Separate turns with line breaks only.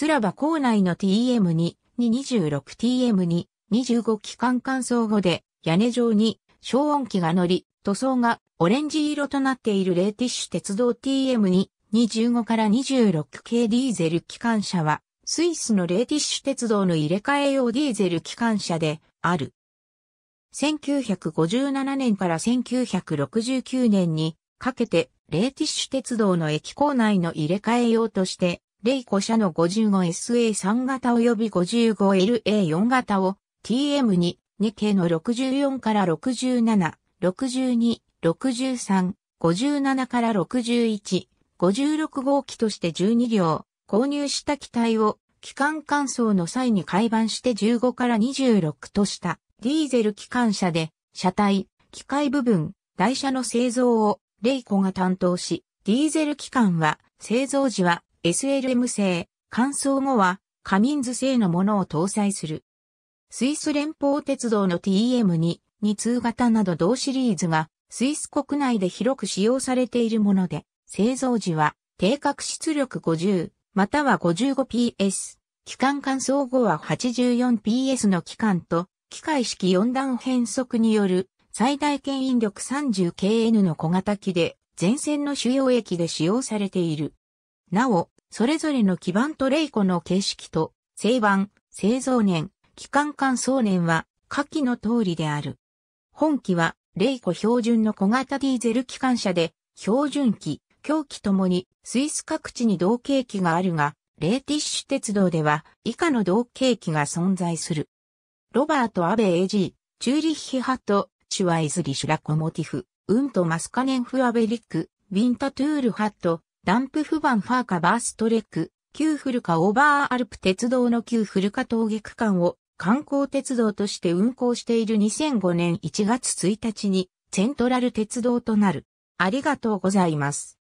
スラバ構内の TM2、226TM2、25機関乾燥後で、屋根上に消音器が乗り、塗装がオレンジ色となっているレーティッシュ鉄道 TM2、25から26系ディーゼル機関車は、スイスのレーティッシュ鉄道の入れ替え用ディーゼル機関車である。1957年から1969年にかけて、レーティッシュ鉄道の駅構内の入れ替え用としてレイコ社の 55SA3 型及び 55LA4 型を TM2、2系の64から67、62、63、57から61、56号機として12両、購入した機体を機関乾燥の際に改版して15から26としたディーゼル機関車で車体、機械部分、台車の製造をレイコが担当し、ディーゼル機関は製造時は SLM 製、乾燥後は、カミンズ製のものを搭載する。スイス連邦鉄道の TM2、2通型など同シリーズが、スイス国内で広く使用されているもので、製造時は、定格出力50、または 55PS、機関乾燥後は 84PS の機関と、機械式4段変速による最大牽引力 30kN の小型機で、前線の主要駅で使用されている。なお、それぞれの基板とレイコの形式と、製板、製造年、機関間送年は、下記の通りである。本機は、レイコ標準の小型ディーゼル機関車で、標準機、狂機ともに、スイス各地に同型機があるが、レーティッシュ鉄道では、以下の同型機が存在する。ロバート・アベエジー、チューリッヒ・ハット、チュワイズリシュ・ラコモティフ、ウント・マスカネンフ・アベリック、ウィンタトゥール・ハット、ダンプフバンファーカバーストレック、旧古川オーバーアルプ鉄道の旧古川峠区間を観光鉄道として運行している2005年1月1日にセントラル鉄道となる。ありがとうございます。